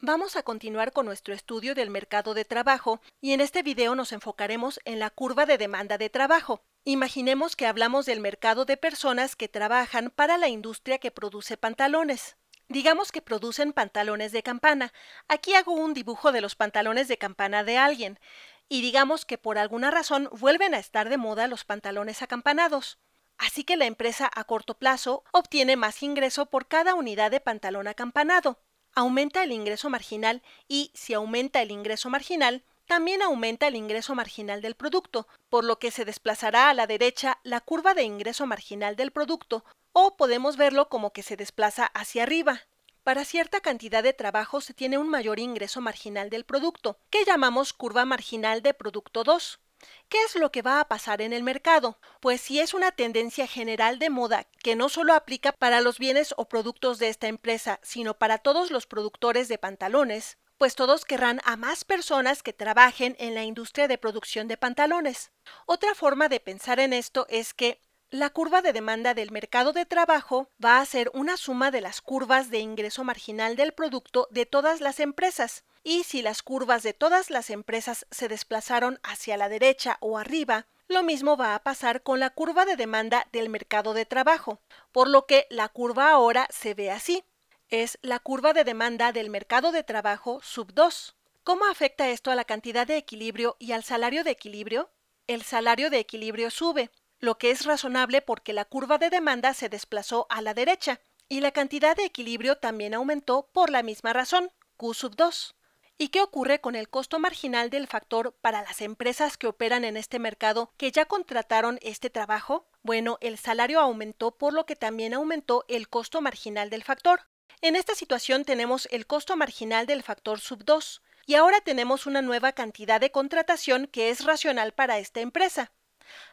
Vamos a continuar con nuestro estudio del mercado de trabajo y en este video nos enfocaremos en la curva de demanda de trabajo. Imaginemos que hablamos del mercado de personas que trabajan para la industria que produce pantalones. Digamos que producen pantalones de campana. Aquí hago un dibujo de los pantalones de campana de alguien. Y digamos que por alguna razón vuelven a estar de moda los pantalones acampanados. Así que la empresa a corto plazo obtiene más ingreso por cada unidad de pantalón acampanado aumenta el ingreso marginal y si aumenta el ingreso marginal, también aumenta el ingreso marginal del producto, por lo que se desplazará a la derecha la curva de ingreso marginal del producto, o podemos verlo como que se desplaza hacia arriba. Para cierta cantidad de trabajo se tiene un mayor ingreso marginal del producto, que llamamos curva marginal de producto 2. ¿Qué es lo que va a pasar en el mercado? Pues si es una tendencia general de moda que no solo aplica para los bienes o productos de esta empresa, sino para todos los productores de pantalones, pues todos querrán a más personas que trabajen en la industria de producción de pantalones. Otra forma de pensar en esto es que la curva de demanda del mercado de trabajo va a ser una suma de las curvas de ingreso marginal del producto de todas las empresas. Y si las curvas de todas las empresas se desplazaron hacia la derecha o arriba, lo mismo va a pasar con la curva de demanda del mercado de trabajo, por lo que la curva ahora se ve así. Es la curva de demanda del mercado de trabajo sub 2. ¿Cómo afecta esto a la cantidad de equilibrio y al salario de equilibrio? El salario de equilibrio sube, lo que es razonable porque la curva de demanda se desplazó a la derecha y la cantidad de equilibrio también aumentó por la misma razón, Q sub 2. ¿Y qué ocurre con el costo marginal del factor para las empresas que operan en este mercado que ya contrataron este trabajo? Bueno, el salario aumentó por lo que también aumentó el costo marginal del factor. En esta situación tenemos el costo marginal del factor sub 2 y ahora tenemos una nueva cantidad de contratación que es racional para esta empresa.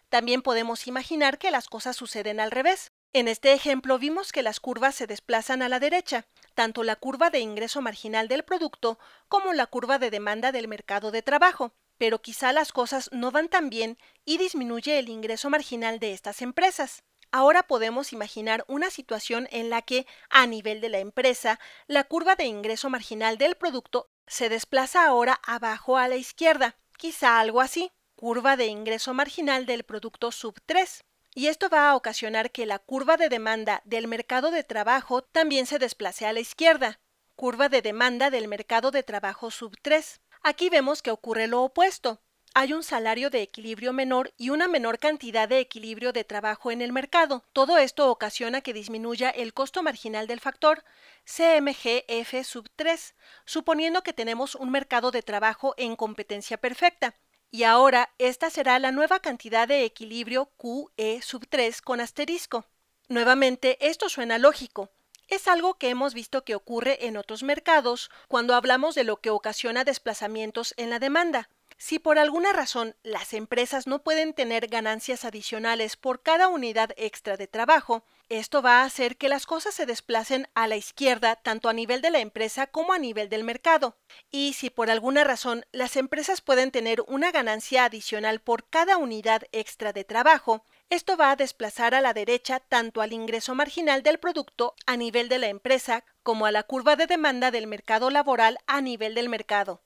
También podemos imaginar que las cosas suceden al revés. En este ejemplo vimos que las curvas se desplazan a la derecha, tanto la curva de ingreso marginal del producto como la curva de demanda del mercado de trabajo, pero quizá las cosas no van tan bien y disminuye el ingreso marginal de estas empresas. Ahora podemos imaginar una situación en la que, a nivel de la empresa, la curva de ingreso marginal del producto se desplaza ahora abajo a la izquierda, quizá algo así curva de ingreso marginal del producto sub 3, y esto va a ocasionar que la curva de demanda del mercado de trabajo también se desplace a la izquierda, curva de demanda del mercado de trabajo sub 3. Aquí vemos que ocurre lo opuesto. Hay un salario de equilibrio menor y una menor cantidad de equilibrio de trabajo en el mercado. Todo esto ocasiona que disminuya el costo marginal del factor CMGF sub 3, suponiendo que tenemos un mercado de trabajo en competencia perfecta. Y ahora esta será la nueva cantidad de equilibrio QE sub 3 con asterisco. Nuevamente, esto suena lógico. Es algo que hemos visto que ocurre en otros mercados cuando hablamos de lo que ocasiona desplazamientos en la demanda. Si por alguna razón las empresas no pueden tener ganancias adicionales por cada unidad extra de trabajo, esto va a hacer que las cosas se desplacen a la izquierda tanto a nivel de la empresa como a nivel del mercado. Y si por alguna razón las empresas pueden tener una ganancia adicional por cada unidad extra de trabajo, esto va a desplazar a la derecha tanto al ingreso marginal del producto a nivel de la empresa como a la curva de demanda del mercado laboral a nivel del mercado.